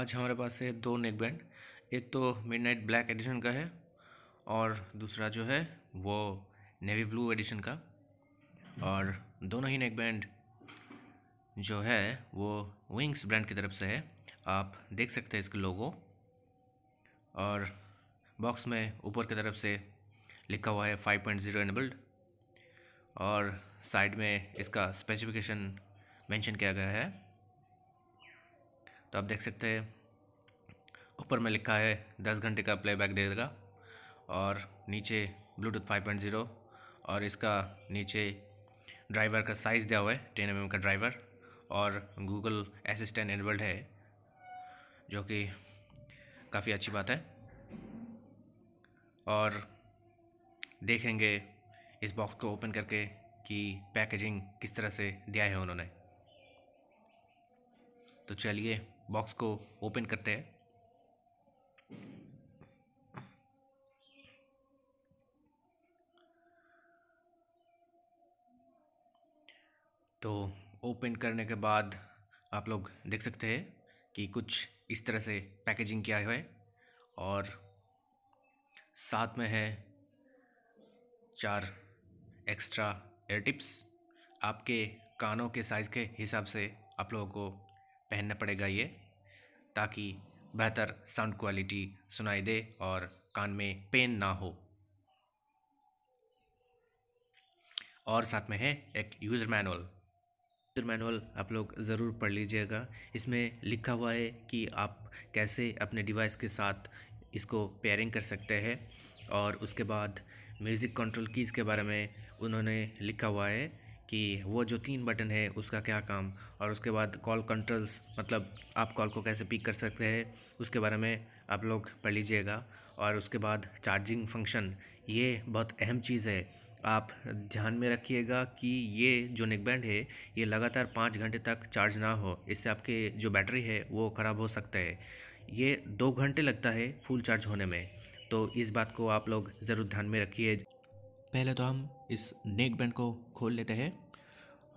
आज हमारे पास है दो नेक बैंड एक तो मिडनाइट ब्लैक एडिशन का है और दूसरा जो है वो नेवी ब्लू एडिशन का और दोनों ही नेक बैंड जो है वो विंग्स ब्रांड की तरफ से है आप देख सकते हैं इसके लोगो और बॉक्स में ऊपर की तरफ से लिखा हुआ है फाइव पॉइंट ज़ीरो एनेबल्ड और साइड में इसका स्पेसिफिकेशन मेंशन किया गया है तो आप देख सकते हैं ऊपर में लिखा है दस घंटे का प्लेबैक देगा और नीचे ब्लूटूथ फाइव पॉइंट ज़ीरो और इसका नीचे ड्राइवर का साइज़ दिया हुआ है टेन एम का ड्राइवर और गूगल असिस्टेंट एनबल्ड है जो कि काफ़ी अच्छी बात है और देखेंगे इस बॉक्स को ओपन करके कि पैकेजिंग किस तरह से दिया है उन्होंने तो चलिए बॉक्स को ओपन करते हैं तो ओपन करने के बाद आप लोग देख सकते हैं कि कुछ इस तरह से पैकेजिंग किया हुआ है और साथ में है चार एक्स्ट्रा एयर टिप्स आपके कानों के साइज़ के हिसाब से आप लोगों को पहनना पड़ेगा ये ताकि बेहतर साउंड क्वालिटी सुनाई दे और कान में पेन ना हो और साथ में है एक यूज़र मैनुअल यूज़र मैनुअल आप लोग ज़रूर पढ़ लीजिएगा इसमें लिखा हुआ है कि आप कैसे अपने डिवाइस के साथ इसको पेयरिंग कर सकते हैं और उसके बाद म्यूज़िक कंट्रोल कीज़ के बारे में उन्होंने लिखा हुआ है कि वो जो तीन बटन है उसका क्या काम और उसके बाद कॉल कंट्रोल्स मतलब आप कॉल को कैसे पिक कर सकते हैं उसके बारे में आप लोग पढ़ लीजिएगा और उसके बाद चार्जिंग फंक्शन ये बहुत अहम चीज़ है आप ध्यान में रखिएगा कि ये जो नेकबैंड है ये लगातार पाँच घंटे तक चार्ज ना हो इससे आपके जो बैटरी है वो ख़राब हो सकता है ये दो घंटे लगता है फुल चार्ज होने में तो इस बात को आप लोग ज़रूर ध्यान में रखिए पहले तो हम इस नेक बैंड को खोल लेते हैं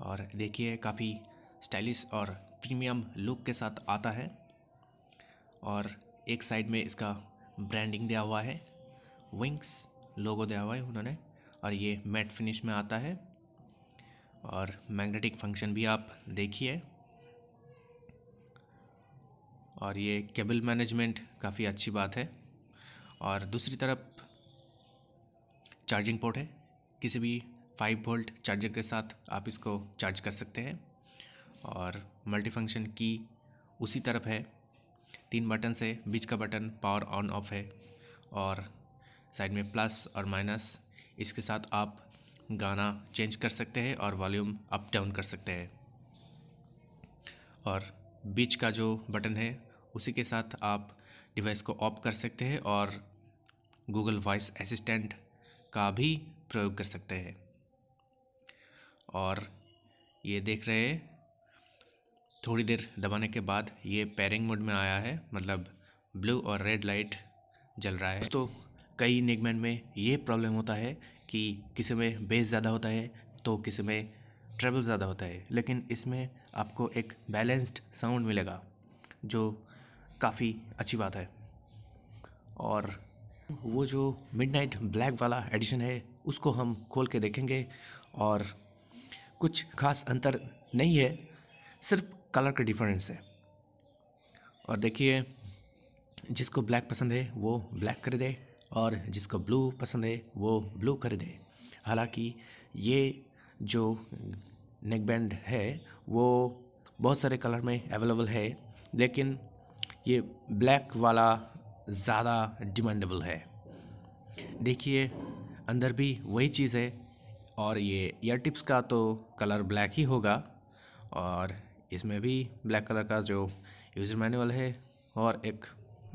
और देखिए काफ़ी स्टाइलिश और प्रीमियम लुक के साथ आता है और एक साइड में इसका ब्रांडिंग दिया हुआ है विंग्स लोगो दिया हुआ है उन्होंने और ये मैट फिनिश में आता है और मैग्नेटिक फंक्शन भी आप देखिए और ये केबल मैनेजमेंट काफ़ी अच्छी बात है और दूसरी तरफ चार्जिंग पोर्ट है किसी भी फाइव वोल्ट चार्जर के साथ आप इसको चार्ज कर सकते हैं और मल्टी फंक्शन की उसी तरफ है तीन बटन से बीच का बटन पावर ऑन ऑफ है और साइड में प्लस और माइनस इसके साथ आप गाना चेंज कर सकते हैं और वॉल्यूम अप डाउन कर सकते हैं और बीच का जो बटन है उसी के साथ आप डिवाइस को ऑफ कर सकते हैं और गूगल वॉइस असिस्टेंट का भी प्रयोग कर सकते हैं और ये देख रहे थोड़ी देर दबाने के बाद ये पैरिंग मोड में आया है मतलब ब्लू और रेड लाइट जल रहा है तो कई निगमेंट में ये प्रॉब्लम होता है कि किसी में बेस ज़्यादा होता है तो किसी में ट्रेबल ज़्यादा होता है लेकिन इसमें आपको एक बैलेंस्ड साउंड मिलेगा जो काफ़ी अच्छी बात है और वो जो मिडनाइट ब्लैक वाला एडिशन है उसको हम खोल के देखेंगे और कुछ खास अंतर नहीं है सिर्फ कलर का डिफरेंस है और देखिए जिसको ब्लैक पसंद है वो ब्लैक कर दे और जिसको ब्लू पसंद है वो ब्लू कर दे हालांकि ये जो नेक बैंड है वो बहुत सारे कलर में अवेलेबल है लेकिन ये ब्लैक वाला ज़्यादा डिमांडेबल है देखिए अंदर भी वही चीज़ है और ये ईयर टिप्स का तो कलर ब्लैक ही होगा और इसमें भी ब्लैक कलर का जो यूज़र मैनुअल है और एक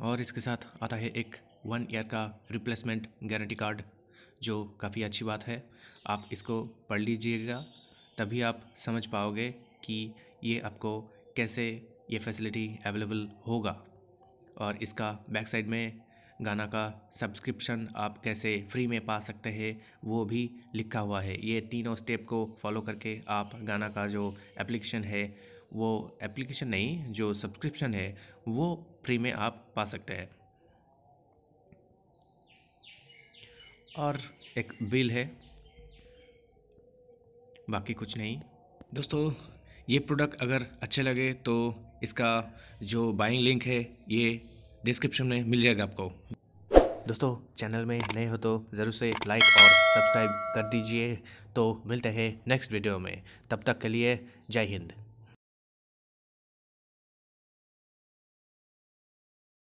और इसके साथ आता है एक वन ईयर का रिप्लेसमेंट गारंटी कार्ड जो काफ़ी अच्छी बात है आप इसको पढ़ लीजिएगा तभी आप समझ पाओगे कि ये आपको कैसे ये फैसिलिटी अवेलेबल होगा और इसका बैक साइड में गाना का सब्सक्रिप्शन आप कैसे फ्री में पा सकते हैं वो भी लिखा हुआ है ये तीनों स्टेप को फॉलो करके आप गाना का जो एप्लीकेशन है वो एप्लीकेशन नहीं जो सब्सक्रिप्शन है वो फ्री में आप पा सकते हैं और एक बिल है बाकी कुछ नहीं दोस्तों ये प्रोडक्ट अगर अच्छे लगे तो इसका जो बाइंग लिंक है ये डिस्क्रिप्शन में मिल जाएगा आपको दोस्तों चैनल में नए हो तो ज़रूर से लाइक और सब्सक्राइब कर दीजिए तो मिलते हैं नेक्स्ट वीडियो में तब तक के लिए जय हिंद